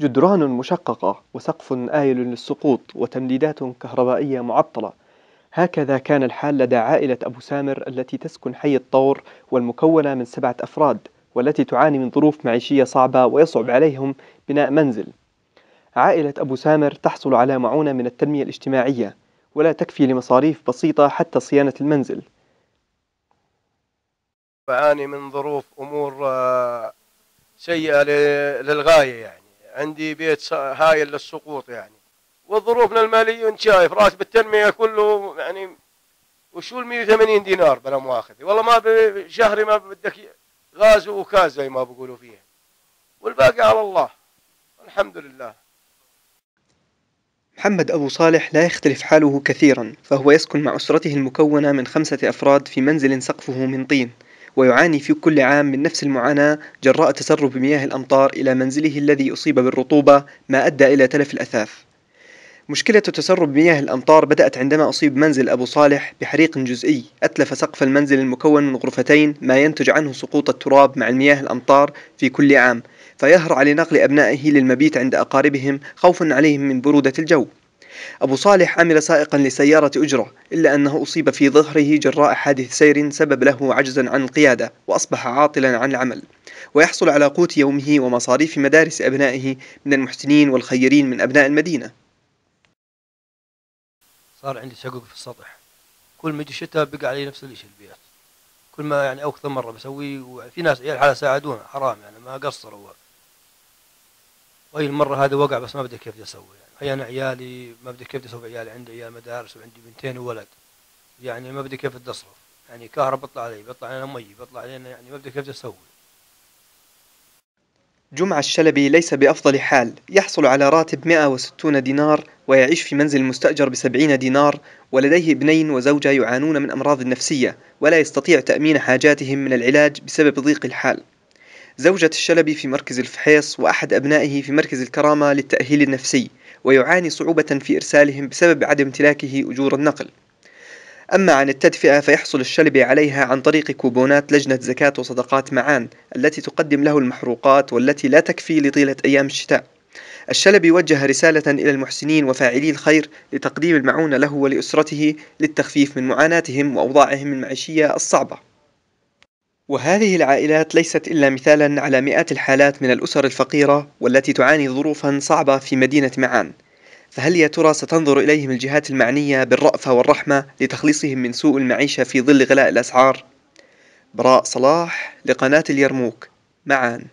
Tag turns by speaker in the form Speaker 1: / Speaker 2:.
Speaker 1: جدران مشققة وسقف آيل للسقوط وتمديدات كهربائية معطلة هكذا كان الحال لدى عائلة أبو سامر التي تسكن حي الطور والمكونة من سبعة أفراد والتي تعاني من ظروف معيشية صعبة ويصعب عليهم بناء منزل عائلة أبو سامر تحصل على معونة من التنمية الاجتماعية ولا تكفي لمصاريف بسيطة حتى صيانة المنزل
Speaker 2: بعاني من ظروف أمور آه، سيئة للغاية يعني عندي بيت هايل للسقوط يعني وظروفنا الماليه انت شايف راتب التنميه كله يعني وشو ال 180 دينار بلا مؤاخذه والله ما بشهري ما بدك غاز وكاز زي ما بقولوا فيها والباقي على الله الحمد لله
Speaker 1: محمد أبو صالح لا يختلف حاله كثيرا فهو يسكن مع أسرته المكونة من خمسة أفراد في منزل سقفه من طين ويعاني في كل عام من نفس المعاناة جراء تسرب مياه الأمطار إلى منزله الذي أصيب بالرطوبة ما أدى إلى تلف الأثاث مشكلة تسرب مياه الأمطار بدأت عندما أصيب منزل أبو صالح بحريق جزئي أتلف سقف المنزل المكون من غرفتين ما ينتج عنه سقوط التراب مع المياه الأمطار في كل عام فيهرع لنقل أبنائه للمبيت عند أقاربهم خوفا عليهم من برودة الجو أبو صالح عمل سائقا لسيارة أجرة إلا أنه أصيب في ظهره جراء حادث سير سبب له عجزا عن القيادة وأصبح عاطلا عن العمل ويحصل على قوت يومه ومصاريف مدارس أبنائه من المحسنين والخيرين من أبناء المدينة
Speaker 3: صار عندي شقق في السطح كل ما يجي الشتاء بقى علي نفس الشيء البيت كل ما يعني أكثر مرة بسويه وفي ناس عيال حالة ساعدونا حرام يعني ما قصروا واي المره هذا وقع بس ما بدي كيف بدي اسوي يعني انا عيالي ما بدي كيف بدي اسوي عيالي عندي عيال مدارس وعندي بنتين وولد يعني ما بدي كيف بدي اصرف يعني كهرب بطلع علي بطلع علينا مي بطلع علينا يعني ما بدي كيف بدي اسوي
Speaker 1: جمعة الشلبي ليس بأفضل حال يحصل على راتب 160 دينار ويعيش في منزل مستأجر بسبعين دينار ولديه ابنين وزوجة يعانون من أمراض نفسية ولا يستطيع تأمين حاجاتهم من العلاج بسبب ضيق الحال زوجة الشلبي في مركز الفحيص وأحد أبنائه في مركز الكرامة للتأهيل النفسي ويعاني صعوبة في إرسالهم بسبب عدم امتلاكه أجور النقل أما عن التدفئة فيحصل الشلبي عليها عن طريق كوبونات لجنة زكاة وصدقات معان التي تقدم له المحروقات والتي لا تكفي لطيلة أيام الشتاء الشلبي وجه رسالة إلى المحسنين وفاعلي الخير لتقديم المعونة له ولأسرته للتخفيف من معاناتهم وأوضاعهم المعيشية الصعبة وهذه العائلات ليست إلا مثالا على مئات الحالات من الأسر الفقيرة والتي تعاني ظروفا صعبة في مدينة معان فهل يا ترى ستنظر إليهم الجهات المعنية بالرأفة والرحمة لتخليصهم من سوء المعيشة في ظل غلاء الأسعار؟ براء صلاح لقناة اليرموك معان